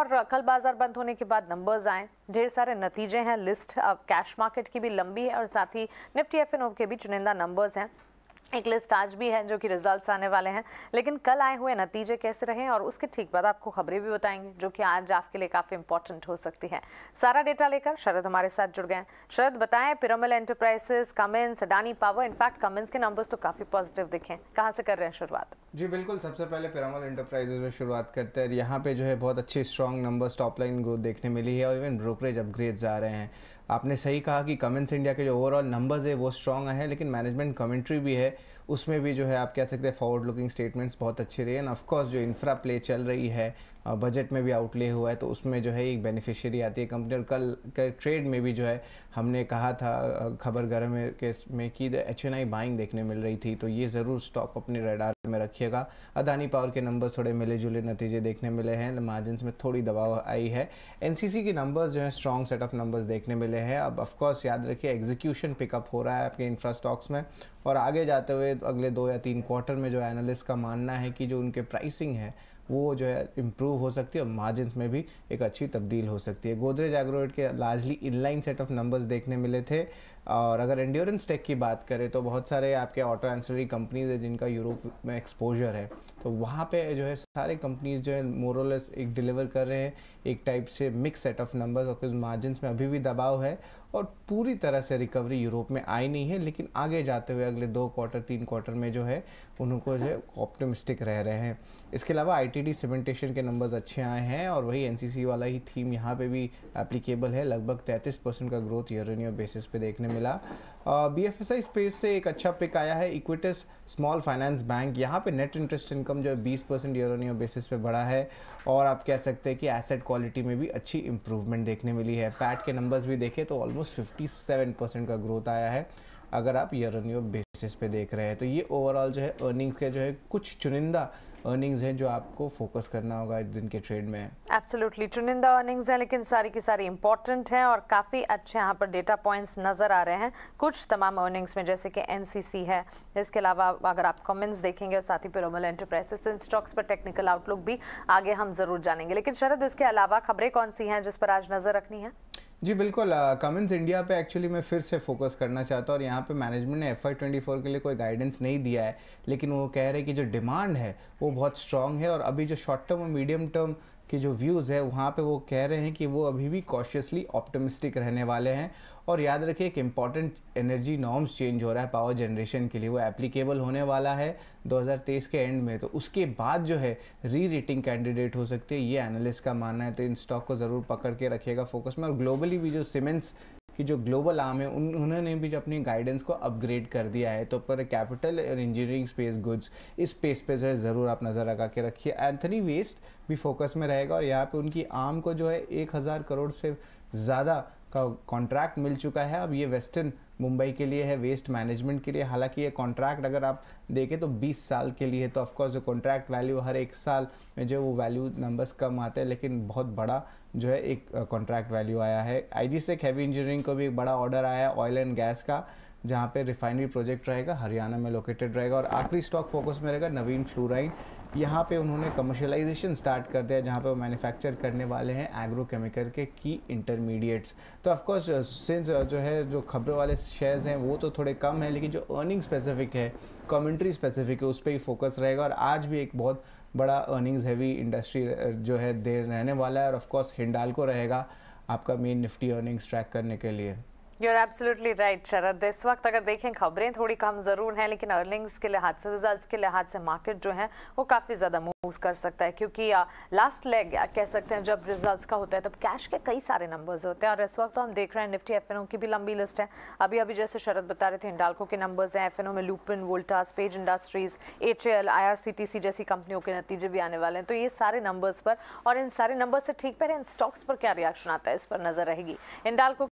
और कल बाजार बंद होने के बाद नंबर्स आए ढेर सारे नतीजे हैं लिस्ट अब कैश मार्केट की भी लंबी है और साथ ही निफ्टी एफ के भी चुनिंदा नंबर्स हैं एक लिस्ट आज भी है जो कि रिजल्ट्स आने वाले हैं लेकिन कल आए हुए नतीजे कैसे रहे और उसके ठीक बाद आपको खबरें भी बताएंगे जो कि आज आपके लिए काफ़ी इंपॉर्टेंट हो सकती है सारा डेटा लेकर शरद हमारे साथ जुड़ गए शरद बताएं Piramal Enterprises Cummins Adani Power in fact Cummins के नंबर्स तो काफ़ी पॉजिटिव दिखे कहाँ से कर रहे हैं शुरुआत जी बिल्कुल सबसे पहले पिरामल एंटरप्राइजेस में शुरुआत करते हैं यहाँ पे जो है बहुत अच्छी strong number top line growth देखने मिली है और इवन ब्रोकरेज अपग्रेड जा रहे हैं आपने सही कहा कि कमेंट्स इंडिया के जो ओवरऑल नंबर्स है वो स्ट्रॉन्ग हैं लेकिन मैनेजमेंट कमेंट्री भी है उसमें भी जो है आप कह सकते हैं फॉरवर्ड लुकिंग स्टेटमेंट्स बहुत अच्छे रही एंड ऑफकोर्स जो इंफ्रा प्ले चल रही है बजट में भी आउटले हुआ है तो उसमें जो है एक बेनिफिशियरी आती है कंपनी और कल के ट्रेड में भी जो है हमने कहा था खबर गर्म के में कि एच एन आई बाइंग देखने मिल रही थी तो ये ज़रूर स्टॉक अपने रेडार में रखिएगा अदानी पावर के नंबर्स थोड़े मिले जुले नतीजे देखने मिले हैं मार्जिन में थोड़ी दबाव आई है एन के नंबर्स जो है स्ट्रॉन्ग सेट ऑफ नंबर्स देखने मिले हैं अब ऑफकोर्स याद रखिए एग्जीक्यूशन पिकअप हो रहा है आपके इंफ्रा स्टॉक्स में और आगे जाते हुए अगले दो या तीन क्वार्टर में जो एनालिस्ट का मानना है कि जो उनके प्राइसिंग है वो जो है इम्प्रूव हो सकती है और मार्जिन में भी एक अच्छी तब्दील हो सकती है गोदरेज एग्रोवेट के largely in line set of numbers देखने मिले थे और अगर एंड्योरेंस टेक की बात करें तो बहुत सारे आपके ऑटो एंसरी कंपनीज है जिनका यूरोप में एक्सपोजर है तो वहाँ पे जो है सारे कंपनीज जो है मोरलेस एक डिलीवर कर रहे हैं एक टाइप से मिक्स सेट ऑफ नंबर्स और कुछ मार्जिन में अभी भी दबाव है और पूरी तरह से रिकवरी यूरोप में आई नहीं है लेकिन आगे जाते हुए अगले दो क्वार्टर तीन क्वार्टर में जो है उनको जो है ऑप्टोमिस्टिक रह रहे हैं इसके अलावा आई टी के नंबर्स अच्छे आए हैं और वही एन वाला ही थीम यहाँ पर भी एप्लीकेबल है लगभग तैंतीस का growth year on year basis पे देखने में मिला B F S I space से एक अच्छा पिक आया है इक्विटस स्मॉल फाइनेंस बैंक यहाँ पे नेट इंटरेस्ट इनकम जो है बीस percent year on year basis पे बढ़ा है और आप कह सकते हैं कि एसेट क्वालिटी में भी अच्छी इंप्रूवमेंट देखने मिली है पैट के नंबर्स भी देखें तो ऑलमोस्ट फिफ्टी सेवन परसेंट का ग्रोथ आया है अगर आप ईयर ऑन ईयर बेसिस पे देख रहे हैं तो ये ओवरऑल जो है अर्निंग्स के जो है कुछ चुनिंदा अर्निंग्स हैं जो आपको फोकस करना होगा इस दिन के ट्रेड में एब्सोल्युटली चुनिंदा अर्निंग्स हैं लेकिन सारी की सारी इंपॉर्टेंट हैं और काफ़ी अच्छे यहाँ पर डेटा पॉइंट्स नज़र आ रहे हैं कुछ तमाम अर्निंग्स में जैसे कि एनसीसी है इसके अलावा अगर आप कमेंट्स देखेंगे और साथ ही पिरोमल एंटरप्राइजेस इन स्टॉक्स पर टेक्निकल आउटलुक भी आगे हम ज़रूर जानेंगे लेकिन शरद इसके अलावा खबरें कौन सी हैं जिस पर आज नज़र रखनी है जी बिल्कुल कमिंस इंडिया पे एक्चुअली मैं फिर से फोकस करना चाहता हूँ और यहाँ पे मैनेजमेंट ने एफ आई ट्वेंटी फोर के लिए कोई गाइडेंस नहीं दिया है लेकिन वो कह रहे हैं कि जो डिमांड है वो बहुत स्ट्रांग है और अभी जो शॉर्ट टर्म और मीडियम टर्म के जो व्यूज़ है वहाँ पे वो कह रहे हैं कि वो अभी भी कॉशियसली ऑप्टोमिस्टिक रहने वाले हैं और याद रखिए एक इम्पॉर्टेंट एनर्जी नॉर्म्स चेंज हो रहा है पावर जनरेशन के लिए वो एप्लीकेबल होने वाला है 2023 के एंड में तो उसके बाद जो है री रेटिंग कैंडिडेट हो सकते हैं ये एनालिस्ट का मानना है तो इन स्टॉक को ज़रूर पकड़ के रखिएगा फोकस में और ग्लोबली भी जो सीमेंट्स कि जो ग्लोबल आम है उन, उन्होंने भी जो अपनी गाइडेंस को अपग्रेड कर दिया है तो पर कैपिटल और इंजीनियरिंग स्पेस गुड्स इस स्पेस पे जो है ज़रूर आप नज़र लगा के रखिए एंथनी वेस्ट भी फोकस में रहेगा और यहाँ पर उनकी आम को जो है एक हज़ार करोड़ से ज़्यादा का कॉन्ट्रैक्ट मिल चुका है अब ये वेस्टर्न मुंबई के लिए है वेस्ट मैनेजमेंट के लिए हालांकि ये कॉन्ट्रैक्ट अगर आप देखें तो 20 साल के लिए तो ऑफकोर्स जो कॉन्ट्रैक्ट वैल्यू हर एक साल में जो वो वैल्यू नंबर्स कम आते हैं लेकिन बहुत बड़ा जो है एक कॉन्ट्रैक्ट वैल्यू आया है आई जी सेक हैवी इंजीनियरिंग को भी एक बड़ा ऑर्डर आया है ऑयल एंड गैस का जहाँ पे रिफाइनरी प्रोजेक्ट रहेगा हरियाणा में लोकेटेड रहेगा और आखिरी स्टॉक फोकस में रहेगा नवीन फ्लोराइन यहाँ पे उन्होंने कमर्शलाइजेशन स्टार्ट कर दिया जहाँ पे वो मैन्युफैक्चर करने वाले हैं एग्रोकेमिकल के की इंटरमीडिएट्स तो ऑफकोर्स सिंस uh, uh, जो है जो खबरों वाले शेयर्स हैं वो तो थोड़े कम हैं लेकिन जो अर्निंग स्पेसिफिक है कमेंट्री स्पेसिफिक है उस पर ही फोकस रहेगा और आज भी एक बहुत बड़ा अर्निंग्स हैवी इंडस्ट्री जो है देर रहने वाला है और ऑफकोर्स हिंडाल को रहेगा आपका मेन निफ्टी अर्निंग्स ट्रैक करने के लिए यूर आर राइट शरद इस वक्त अगर देखें खबरें थोड़ी कम ज़रूर हैं लेकिन अर्निंग्स के लिहाज से रिजल्ट के लिहाज से मार्केट जो है वो काफ़ी ज़्यादा मूव कर सकता है क्योंकि आ, लास्ट लेग कह सकते हैं जब रिजल्ट्स का होता है तब कैश के कई सारे नंबर्स होते हैं और इस वक्त तो हम देख रहे हैं निफ्टी एफ की भी लंबी लिस्ट है अभी अभी जैसे शरद बता रहे थे इंडालको के नंबर्स हैं एफ में Lupin Voltas Page Industries H L जैसी कंपनियों के नतीजे भी आने वाले हैं तो ये सारे नंबर्स पर और इन सारे नंबर्स से ठीक पहले इन स्टॉक्स पर क्या रिएक्शन आता है इस पर नज़र रहेगी इंडालको